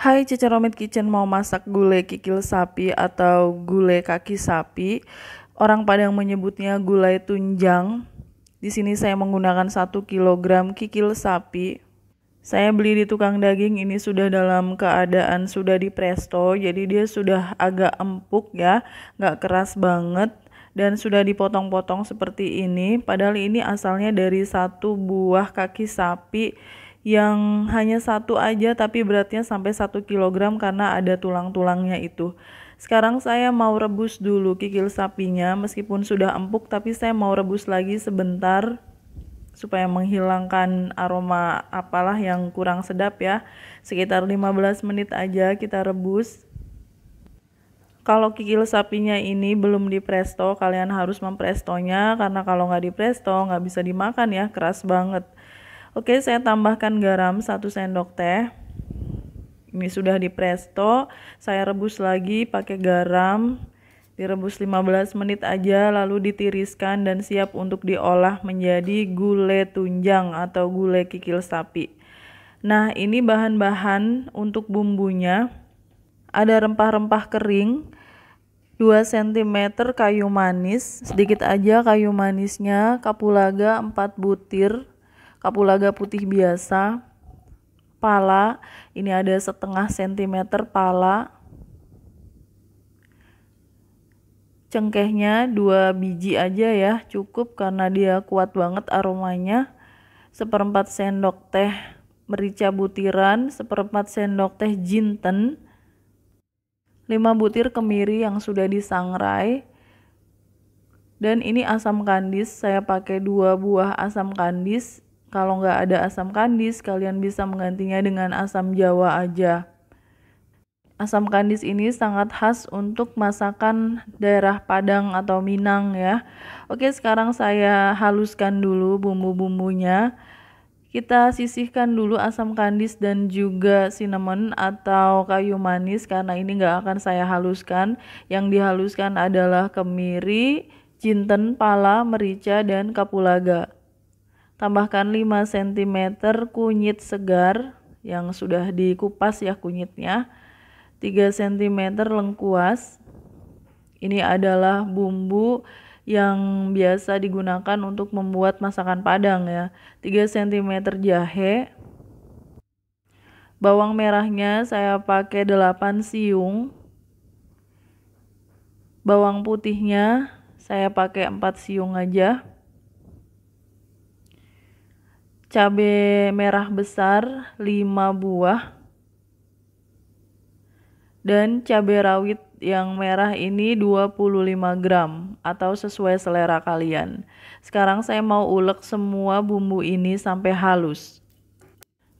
Hai Romit Kitchen mau masak gulai kikil sapi atau gulai kaki sapi. Orang pada yang menyebutnya gulai tunjang. Di sini saya menggunakan 1 kg kikil sapi. Saya beli di tukang daging ini sudah dalam keadaan sudah di presto, jadi dia sudah agak empuk ya, nggak keras banget dan sudah dipotong-potong seperti ini. Padahal ini asalnya dari satu buah kaki sapi yang hanya satu aja tapi beratnya sampai satu kilogram karena ada tulang-tulangnya itu. Sekarang saya mau rebus dulu kikil sapinya meskipun sudah empuk tapi saya mau rebus lagi sebentar supaya menghilangkan aroma apalah yang kurang sedap ya. Sekitar 15 menit aja kita rebus. Kalau kikil sapinya ini belum dipresto, kalian harus memprestonya karena kalau nggak dipresto nggak bisa dimakan ya, keras banget. Oke, saya tambahkan garam 1 sendok teh. Ini sudah di presto, saya rebus lagi pakai garam. Direbus 15 menit aja lalu ditiriskan dan siap untuk diolah menjadi gulai tunjang atau gulai kikil sapi. Nah, ini bahan-bahan untuk bumbunya. Ada rempah-rempah kering, 2 cm kayu manis, sedikit aja kayu manisnya, kapulaga 4 butir, kapulaga putih biasa pala ini ada setengah sentimeter pala cengkehnya dua biji aja ya cukup karena dia kuat banget aromanya seperempat sendok teh merica butiran seperempat sendok teh jinten 5 butir kemiri yang sudah disangrai dan ini asam kandis saya pakai dua buah asam kandis kalau nggak ada asam kandis, kalian bisa menggantinya dengan asam jawa aja. Asam kandis ini sangat khas untuk masakan daerah Padang atau Minang ya. Oke, sekarang saya haluskan dulu bumbu-bumbunya. Kita sisihkan dulu asam kandis dan juga cinnamon atau kayu manis karena ini nggak akan saya haluskan. Yang dihaluskan adalah kemiri, jinten, pala, merica, dan kapulaga tambahkan 5 cm kunyit segar yang sudah dikupas ya kunyitnya 3 cm lengkuas ini adalah bumbu yang biasa digunakan untuk membuat masakan padang ya 3 cm jahe bawang merahnya saya pakai 8 siung bawang putihnya saya pakai 4 siung aja cabai merah besar 5 buah dan cabai rawit yang merah ini 25 gram atau sesuai selera kalian. Sekarang saya mau ulek semua bumbu ini sampai halus.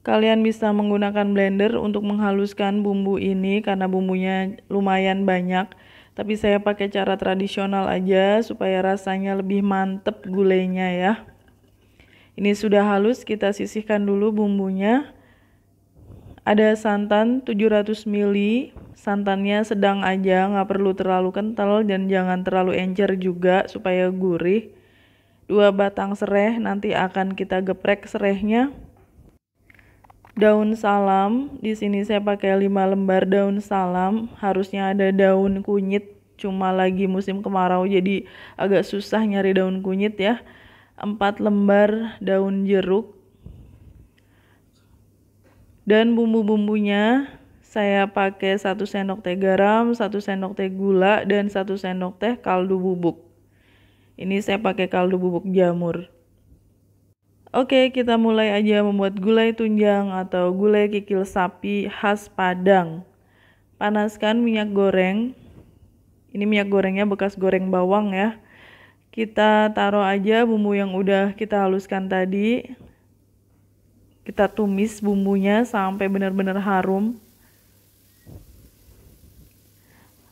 Kalian bisa menggunakan blender untuk menghaluskan bumbu ini karena bumbunya lumayan banyak. Tapi saya pakai cara tradisional aja supaya rasanya lebih mantep gulenya ya. Ini sudah halus, kita sisihkan dulu bumbunya. Ada santan 700 ml, santannya sedang aja, nggak perlu terlalu kental dan jangan terlalu encer juga supaya gurih. Dua batang serai, nanti akan kita geprek serainya. Daun salam, di sini saya pakai 5 lembar daun salam, harusnya ada daun kunyit, cuma lagi musim kemarau jadi agak susah nyari daun kunyit ya. 4 lembar daun jeruk dan bumbu-bumbunya saya pakai 1 sendok teh garam, 1 sendok teh gula, dan 1 sendok teh kaldu bubuk. Ini saya pakai kaldu bubuk jamur. Oke, kita mulai aja membuat gulai tunjang atau gulai kikil sapi khas Padang. Panaskan minyak goreng. Ini minyak gorengnya bekas goreng bawang ya kita taruh aja bumbu yang udah kita haluskan tadi kita tumis bumbunya sampai benar-benar harum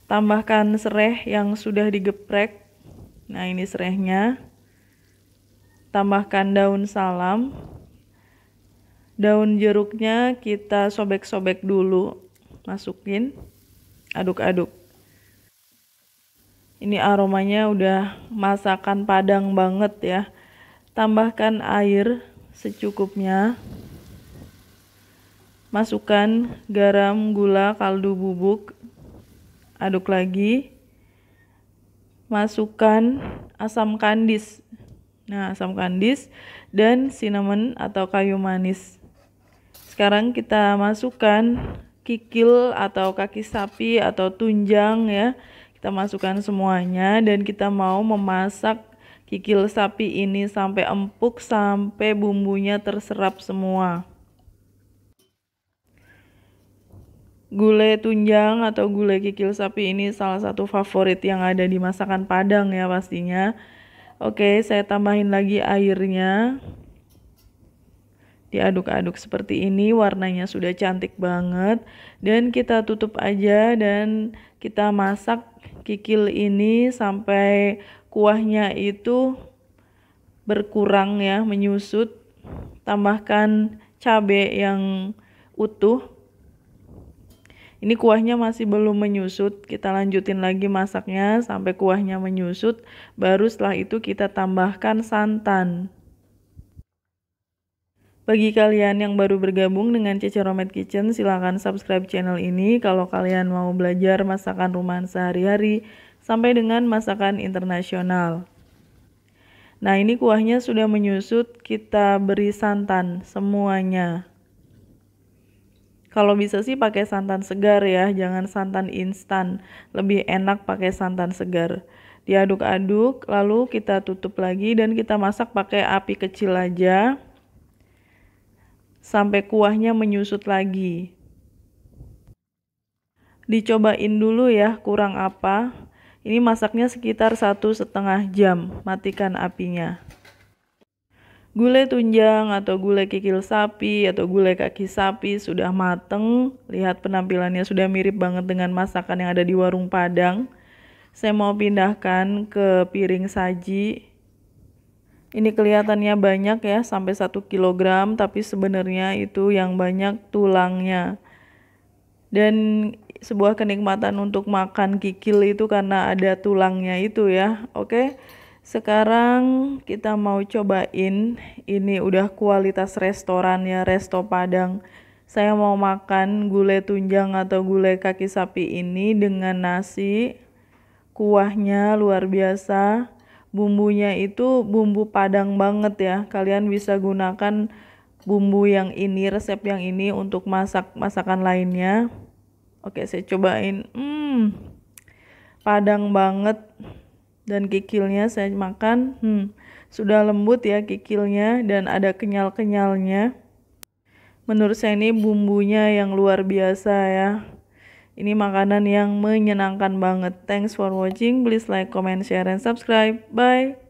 tambahkan sereh yang sudah digeprek nah ini serehnya tambahkan daun salam daun jeruknya kita sobek-sobek dulu masukin aduk-aduk ini aromanya udah masakan padang banget ya. Tambahkan air secukupnya. Masukkan garam, gula, kaldu bubuk. Aduk lagi. Masukkan asam kandis. Nah, asam kandis dan cinnamon atau kayu manis. Sekarang kita masukkan kikil atau kaki sapi atau tunjang ya kita masukkan semuanya dan kita mau memasak kikil sapi ini sampai empuk sampai bumbunya terserap semua. Gulai tunjang atau gulai kikil sapi ini salah satu favorit yang ada di masakan Padang ya pastinya. Oke, saya tambahin lagi airnya diaduk-aduk seperti ini warnanya sudah cantik banget dan kita tutup aja dan kita masak kikil ini sampai kuahnya itu berkurang ya menyusut tambahkan cabai yang utuh ini kuahnya masih belum menyusut, kita lanjutin lagi masaknya sampai kuahnya menyusut, baru setelah itu kita tambahkan santan. Bagi kalian yang baru bergabung dengan Ceceromet Kitchen, silahkan subscribe channel ini kalau kalian mau belajar masakan rumahan sehari-hari sampai dengan masakan internasional. Nah ini kuahnya sudah menyusut, kita beri santan semuanya. Kalau bisa sih pakai santan segar ya, jangan santan instan. Lebih enak pakai santan segar. Diaduk-aduk, lalu kita tutup lagi dan kita masak pakai api kecil aja sampai kuahnya menyusut lagi. Dicobain dulu ya kurang apa. Ini masaknya sekitar satu setengah jam, matikan apinya. Gulai tunjang atau gulai kikil sapi atau gulai kaki sapi sudah mateng. Lihat penampilannya sudah mirip banget dengan masakan yang ada di warung Padang. Saya mau pindahkan ke piring saji ini kelihatannya banyak ya sampai 1 kg tapi sebenarnya itu yang banyak tulangnya dan sebuah kenikmatan untuk makan kikil itu karena ada tulangnya itu ya oke sekarang kita mau cobain ini udah kualitas restoran ya resto padang saya mau makan gulai tunjang atau gulai kaki sapi ini dengan nasi kuahnya luar biasa bumbunya itu bumbu padang banget ya kalian bisa gunakan bumbu yang ini resep yang ini untuk masak masakan lainnya oke saya cobain hmm padang banget dan kikilnya saya makan hmm sudah lembut ya kikilnya dan ada kenyal-kenyalnya menurut saya ini bumbunya yang luar biasa ya ini makanan yang menyenangkan banget. Thanks for watching. Please like, comment, share, and subscribe. Bye.